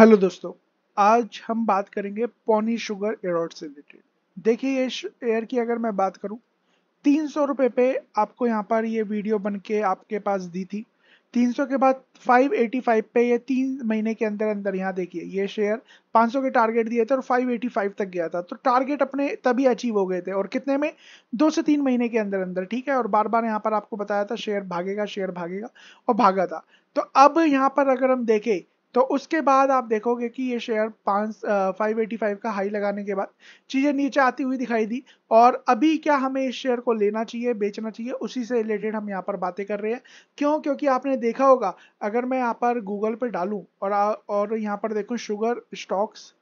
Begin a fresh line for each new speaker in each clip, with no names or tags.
hello दोस्तों आज हम बात करेंगे पॉनी शुगर एयरॉड से रिलेटेड देखिए ये एयर की अगर मैं बात करूं तीन सौ रुपये पे आपको यहाँ पर ये वीडियो बन के आपके पास दी थी 300 के बाद 585 पे ये तीन महीने के अंदर अंदर यहाँ देखिए ये शेयर 500 के टारगेट दिए थे और 585 तक गया था तो टारगेट अपने तभी अचीव हो गए थे और कितने में दो से तीन महीने के अंदर अंदर ठीक है और बार बार यहाँ पर आपको बताया था शेयर भागेगा शेयर भागेगा और भागा था तो अब यहाँ पर अगर हम देखें तो उसके बाद आप देखोगे कि ये शेयर पाँच फाइव एटी फाइव का हाई लगाने के बाद चीज़ें नीचे आती हुई दिखाई दी और अभी क्या हमें इस शेयर को लेना चाहिए बेचना चाहिए उसी से रिलेटेड हम यहाँ पर बातें कर रहे हैं क्यों क्योंकि आपने देखा होगा अगर मैं यहाँ पर गूगल पे डालूँ और आ, और यहाँ पर देखूँ शुगर स्टॉक्स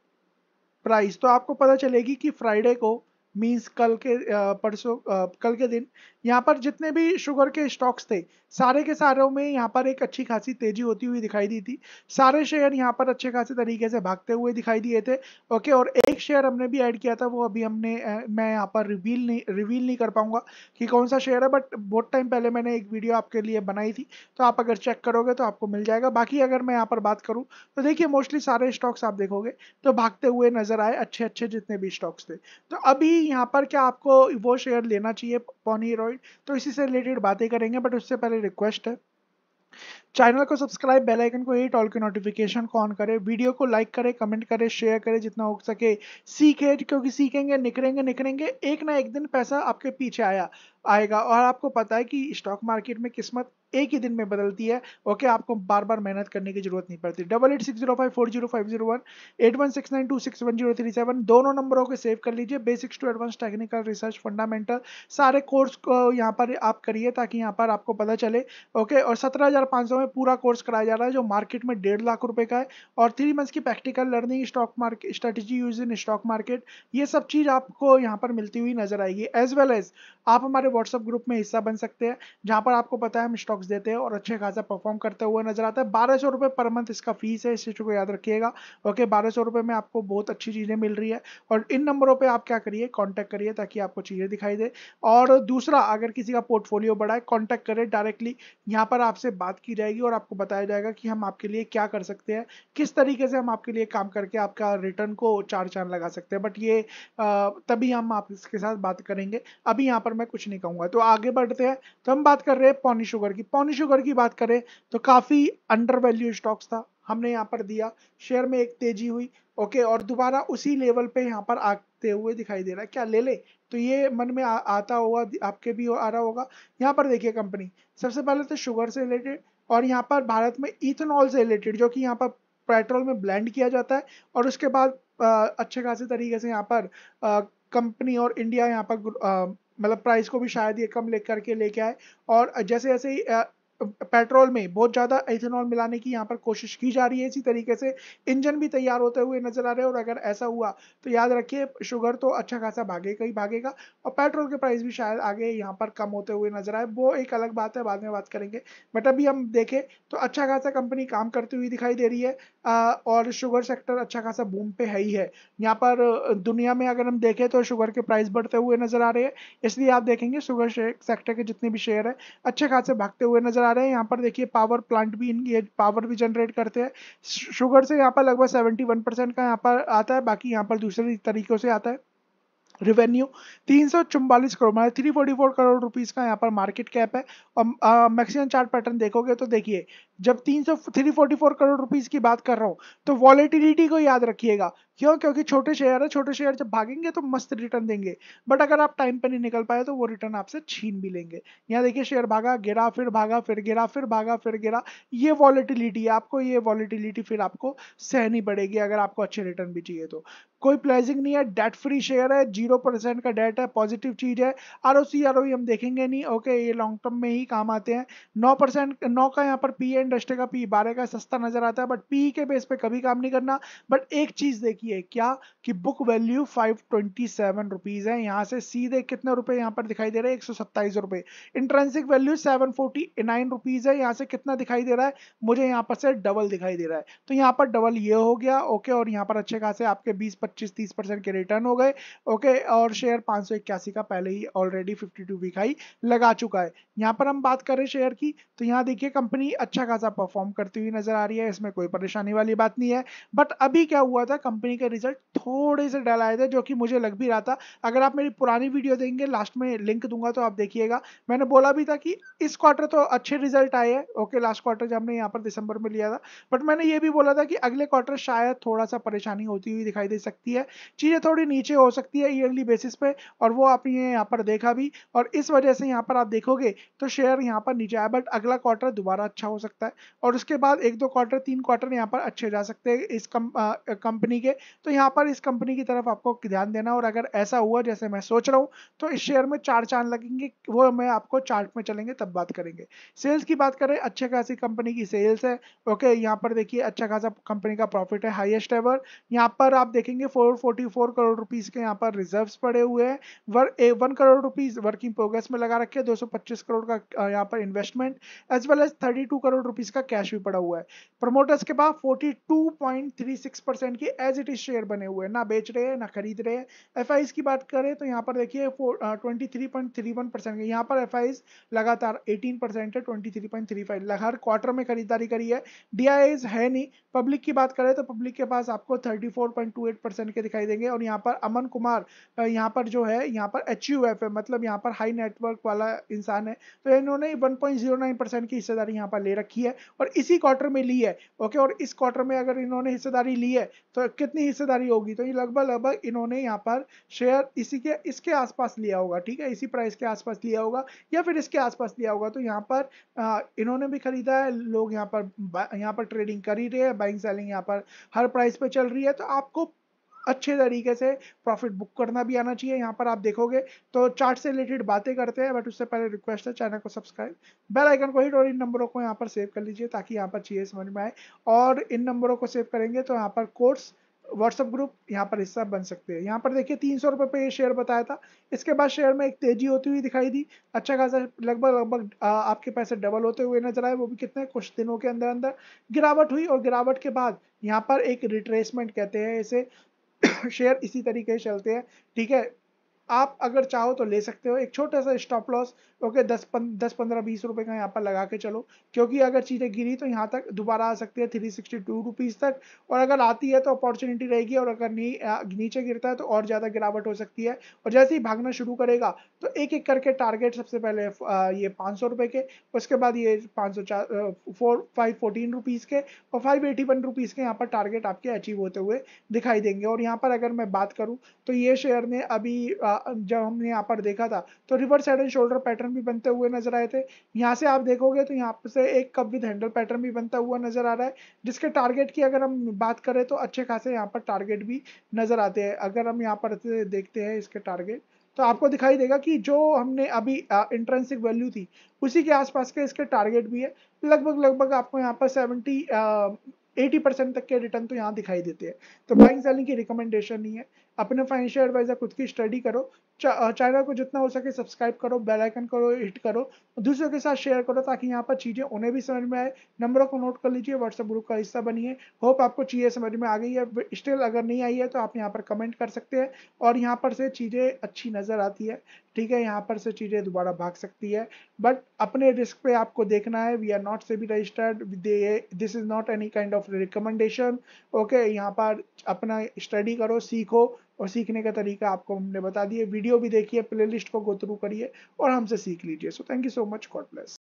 प्राइस तो आपको पता चलेगी कि फ्राइडे को मीन्स कल के परसों कल के दिन यहाँ पर जितने भी शुगर के स्टॉक्स थे सारे के सारों में यहाँ पर एक अच्छी खासी तेजी होती हुई दिखाई दी थी सारे शेयर यहाँ पर अच्छे खासे तरीके से भागते हुए दिखाई दिए थे ओके और एक शेयर हमने भी ऐड किया था वो अभी हमने मैं यहाँ पर रिवील नहीं रिवील नहीं कर पाऊंगा कि कौन सा शेयर है बट बहुत टाइम पहले मैंने एक वीडियो आपके लिए बनाई थी तो आप अगर चेक करोगे तो आपको मिल जाएगा बाकी अगर मैं यहाँ पर बात करूँ तो देखिए मोस्टली सारे स्टॉक्स आप देखोगे तो भागते हुए नजर आए अच्छे अच्छे जितने भी स्टॉक्स थे तो अभी यहाँ पर क्या आपको वो शेयर लेना चाहिए पॉनीरोइड तो इसी से रिलेटेड बातें करेंगे बट उससे पहले रिक्वेस्ट है चैनल को सब्सक्राइब बेल आइकन को हिट ऑल की नोटिफिकेशन को ऑन करें वीडियो को लाइक करें कमेंट करें शेयर करें जितना हो सके सीखे क्योंकि सीखेंगे निकलेंगे निकलेंगे एक ना एक दिन पैसा आपके पीछे आया आएगा और आपको पता है कि स्टॉक मार्केट में किस्मत एक ही दिन में बदलती है ओके आपको बार बार मेहनत करने की जरूरत नहीं पड़ती double eight six zero five four zero five zero one eight one six nine two six one zero three seven दोनों नंबरों को सेव कर लीजिए basics to advance technical research fundamental सारे कोर्स को यहाँ पर आप करिए ताकि यहाँ पर आपको पता चले ओके और सत्रह हजार पाँच सौ में पूरा कोर्स कराया जा रहा है जो मार्केट में डेढ़ लाख रुपए का है और थ्री मंथ्स की practical learning stock market strategy use in stock market ये सब चीज़ आपको यहाँ पर मिलती हुई नजर आएगी एज वेल एज आप हमारे व्हाट्सअप ग्रुप में हिस्सा बन सकते हैं जहाँ पर आपको पता है हम स्टॉक्स देते हैं और अच्छे खासा परफॉर्म करते हुए नजर आता है बारह सौ रुपए पर मंथ इसका फीस है इस चीज़ को याद रखिएगा ओके बारह सौ रुपए में आपको बहुत अच्छी चीज़ें मिल रही है और इन नंबरों पर आप क्या करिए कॉन्टेक्ट करिए ताकि आपको चीज़ें दिखाई दे और दूसरा अगर किसी का पोर्टफोलियो बढ़ाए कॉन्टेक्ट करें डायरेक्टली यहाँ पर आपसे बात की जाए जाएगी और आपको बताया जाएगा कि हम आपके लिए क्या कर सकते हैं किस तरीके से हम आपके लिए काम करके आपका रिटर्न को चार चांद लगा सकते हैं बट ये तभी हम आप इसके साथ बात करेंगे अभी यहाँ पर मैं कुछ नहीं कहूँगा तो आगे बढ़ते हैं तो हम बात कर रहे हैं पौनी शुगर की पौनी शुगर की बात करें तो काफ़ी अंडर वैल्यू स्टॉक्स था हमने यहाँ पर दिया शेयर में एक तेजी हुई ओके और दोबारा उसी लेवल पे यहाँ पर आते हुए दिखाई दे रहा है क्या ले ले तो ये मन में आ, आता होगा आपके भी आ रहा होगा यहाँ पर देखिए कंपनी सबसे पहले तो शुगर से रिलेटेड और यहाँ पर भारत में इथेनॉल से रिलेटेड जो कि यहाँ पर पेट्रोल में ब्लेंड किया जाता है और उसके बाद अच्छे खासे तरीके से यहाँ पर कंपनी और इंडिया यहाँ पर मतलब प्राइस को भी शायद ये कम ले करके लेके आए और जैसे जैसे पेट्रोल में बहुत ज़्यादा एथेनॉल मिलाने की यहाँ पर कोशिश की जा रही है इसी तरीके से इंजन भी तैयार होते हुए नजर आ रहे हैं और अगर ऐसा हुआ तो याद रखिए शुगर तो अच्छा खासा भागेगा ही भागेगा और पेट्रोल के प्राइस भी शायद आगे यहाँ पर कम होते हुए नजर आए वो एक अलग बात है बाद में बात करेंगे बट अभी हम देखें तो अच्छा खासा कंपनी काम करती हुई दिखाई दे रही है और शुगर सेक्टर अच्छा खासा बूम पे है ही है यहाँ पर दुनिया में अगर हम देखें तो शुगर के प्राइस बढ़ते हुए नजर आ रहे हैं इसलिए आप देखेंगे शुगर सेक्टर के जितने भी शेयर है अच्छे खासे भागते हुए नजर आ रहे हैं यहाँ पर देखिए पावर प्लांट भी इनकी पावर भी जनरेट करते हैं शुगर से यहाँ पर लगभग सेवेंटी वन परसेंट का यहाँ पर आता है बाकी यहाँ पर दूसरे तरीकों से आता है रिवेन्यू तीन सौ चुम्बालीस करोड़ मतलब three forty four crore rupees का यहाँ पर मार्केट कैप है और मैक्सिमम चार्ट पैटर्न देखोगे तो देखिए जब तीन सौ three forty four crore rupees की बात कर रहा हूँ तो वॉलेटिलिटी को याद रखिएगा क्यों क्योंकि छोटे शेयर है छोटे शेयर जब भागेंगे तो मस्त रिटर्न देंगे बट अगर आप टाइम पे नहीं निकल पाए तो वो रिटर्न आपसे छीन भी लेंगे यहाँ देखिए शेयर भागा गिरा फिर भागा फिर गिरा फिर भागा फिर गिरा ये वॉलेटिलिटी है आपको ये वॉलेटिलिटी फिर आपको सहनी पड़ेगी अगर आपको अच्छे रिटर्न भी चाहिए तो कोई प्लेजिंग नहीं है डेट फ्री शेयर है जीरो परसेंट का डेट है पॉजिटिव चीज है R O C R O हम देखेंगे नहीं ओके ये लॉन्ग टर्म में ही काम आते हैं नौ परसेंट नौ का यहाँ पर पी एंड इंडस्ट्री का पी बारह का सस्ता नजर आता है बट पी के बेस पे कभी काम नहीं करना बट एक चीज देखिए क्या कि book value five twenty seven rupees है यहाँ से सीधे कितने रुपए यहाँ पर दिखाई दे रहे हैं एक सौ सत्ताईस रुपए intrinsic value seven forty nine rupees है यहाँ से कितना दिखाई दे रहा है मुझे यहाँ पर से डबल दिखाई दे रहा है तो यहाँ पर डबल ये हो गया ओके और यहाँ पर अच्छे खासे आपके बीस पच्चीस तीस परसेंट के रिटर्न हो गए ओके और शेयर पांच का पहले ही ऑलरेडी फिफ्टी टू लगा चुका है यहाँ पर हम बात करें शेयर की तो यहाँ देखिए कंपनी अच्छा खासा खासा परफॉर्म करती हुई नजर आ रही है इसमें कोई परेशानी वाली बात नहीं है बट अभी क्या हुआ था कंपनी के रिजल्ट थोड़े से डल आए थे जो कि मुझे लग भी रहा था अगर आप मेरी पुरानी वीडियो देंगे लास्ट में लिंक दूंगा तो आप देखिएगा मैंने बोला भी था कि इस क्वार्टर तो अच्छे रिजल्ट आए हैं ओके लास्ट क्वार्टर जब हमने यहाँ पर दिसंबर में लिया था बट मैंने ये भी बोला था कि अगले क्वार्टर शायद थोड़ा सा परेशानी होती हुई दिखाई दे सकती है चीज़ें थोड़ी नीचे हो सकती है ईयरली बेसिस पे और वो आपने यहाँ पर देखा भी और इस वजह से यहाँ पर आप देखोगे तो शेयर यहाँ पर नीचे आया बट अगला क्वार्टर दोबारा अच्छा हो सकता है सकता है और उसके बाद एक दो क्वार्टर तीन क्वार्टर यहाँ पर अच्छे जा सकते हैं इस कंपनी के तो यहाँ पर इस कंपनी की तरफ आपको ध्यान देना और अगर ऐसा हुआ जैसे मैं सोच रहा हूँ तो इस शेयर में चार चांद लगेंगे वो मैं आपको चार्ट में चलेंगे तब बात करेंगे सेल्स की बात करें अच्छे खासी कंपनी की सेल्स है ओके यहाँ पर देखिए अच्छा खासा कंपनी का प्रॉफिट है हाइएस्ट एवर यहाँ पर आप देखेंगे फोर करोड़ रुपीज के यहाँ पर रिजर्व पड़े हुए हैं वर ए one crore rupees working progress में लगा रखे हैं 225 करोड़ का यहाँ पर investment as well as 32 crore rupees का कैश भी पड़ा हुआ है प्रमोटर्स के पास 42.36 परसेंट की एज इट इज शेयर बने हुए हैं ना बेच रहे हैं ना खरीद रहे हैं एफ की बात करें तो यहाँ पर देखिए ट्वेंटी थ्री uh, यहाँ पर एफ लगातार एटीन परसेंट है ट्वेंटी लगातार क्वार्टर में खरीदारी करी है डी है नहीं पब्लिक की बात करें तो पब्लिक के पास आपको थर्टी परसेंट के दिखाई देंगे और यहाँ पर अमन कुमार uh, यहाँ पर जो है यहाँ पर एच यू एफ है मतलब यहाँ पर हाई नेटवर्क वाला इंसान है तो इन्होंने 1.09 परसेंट की हिस्सेदारी यहाँ पर ले रखी है है और इसी क्वार्टर में ली है ओके और इस क्वार्टर में अगर इन्होंने हिस्सेदारी ली है तो कितनी हिस्सेदारी होगी तो ये लगभग लगभग इन्होंने यहाँ पर शेयर इसी के इसके आसपास लिया होगा ठीक है इसी प्राइस के आसपास लिया होगा या फिर इसके आसपास लिया होगा तो यहाँ पर आ, इन्होंने भी खरीदा है लोग यहाँ पर यहाँ पर ट्रेडिंग कर ही रहे हैं बाइंग सेलिंग यहाँ पर हर प्राइस पर चल रही है तो आपको अच्छे तरीके से प्रॉफिट बुक करना भी आना चाहिए यहाँ पर आप देखोगे तो चार्ट से रिलेटेड बातें करते हैं बट उससे पहले रिक्वेस्ट है चैनल को सब्सक्राइब बेल आइकन को हिट और इन नंबरों को यहाँ पर सेव कर लीजिए ताकि यहाँ पर चीज़ें समझ में आए और इन नंबरों को सेव करेंगे तो यहाँ पर कोर्स व्हाट्सअप ग्रुप यहाँ पर हिस्सा बन सकते हैं यहाँ पर देखिए तीन सौ रुपये पे ये शेयर बताया था इसके बाद शेयर में एक तेजी होती हुई दिखाई दी अच्छा खासा लगभग लगभग आपके पैसे डबल होते हुए नजर आए वो भी कितने कुछ दिनों के अंदर अंदर गिरावट हुई और गिरावट के बाद यहाँ पर एक रिट्रेसमेंट कहते हैं इसे शेयर इसी तरीके से चलते हैं ठीक है आप अगर चाहो तो ले सकते हो एक छोटा सा स्टॉप लॉस ओके दस पन, दस पंद्रह बीस रुपए का यहाँ पर लगा के चलो क्योंकि अगर चीज़ें गिरी तो यहाँ तक दोबारा आ सकती है थ्री सिक्सटी टू रुपीज़ तक और अगर आती है तो अपॉर्चुनिटी रहेगी और अगर नी, नीचे गिरता है तो और ज़्यादा गिरावट हो सकती है और जैसे ही भागना शुरू करेगा तो एक एक करके टारगेट सबसे पहले ये पाँच सौ के उसके बाद ये पाँच सौ चार फोर फाइव फोर्टीन रुपीज़ के और फाइव एटी वन रुपीज़ के यहाँ पर टारगेट आपके अचीव होते हुए दिखाई देंगे और यहाँ पर अगर मैं बात करूँ तो ये शेयर ने अभी जब हमने यहाँ पर देखा था तो reverse head and shoulder pattern pattern भी बनते हुए नजर आए थे यहाँ से आप देखोगे तो यहाँ से एक कप विद हैंडल पैटर्न भी बनता हुआ नजर आ रहा है जिसके टारगेट की अगर हम बात करें तो अच्छे खासे यहाँ पर टारगेट भी नजर आते हैं अगर हम यहाँ पर देखते हैं इसके टारगेट तो आपको दिखाई देगा कि जो हमने अभी इंट्रेंसिक वैल्यू थी उसी के आसपास के इसके टारगेट भी है लगभग लगभग आपको यहाँ पर सेवेंटी एटी परसेंट तक के रिटर्न तो यहाँ दिखाई देते हैं तो बाइंग सेलिंग की रिकमेंडेशन नहीं है अपने फाइनेंशियल एडवाइजर खुद की स्टडी करो चैनल को जितना हो सके सब्सक्राइब करो बेल आइकन करो हिट करो दूसरों के साथ शेयर करो ताकि यहाँ पर चीज़ें उन्हें भी समझ में आए नंबरों को नोट कर लीजिए व्हाट्सएप ग्रुप का हिस्सा बनिए होप आपको चीज़ें समझ में आ गई है स्टिल अगर नहीं आई है तो आप यहाँ पर कमेंट कर सकते हैं और यहाँ पर से चीज़ें अच्छी नज़र आती है ठीक है यहाँ पर से चीज़ें दोबारा भाग सकती है बट अपने रिस्क पे आपको देखना है we are not SEBI registered this is not any kind of recommendation okay यहाँ पर अपना स्टडी करो सीखो और सीखने का तरीका आपको हमने बता दिया वीडियो भी देखिए प्लेलिस्ट को गो थ्रू करिए और हमसे सीख लीजिए so thank you so much God bless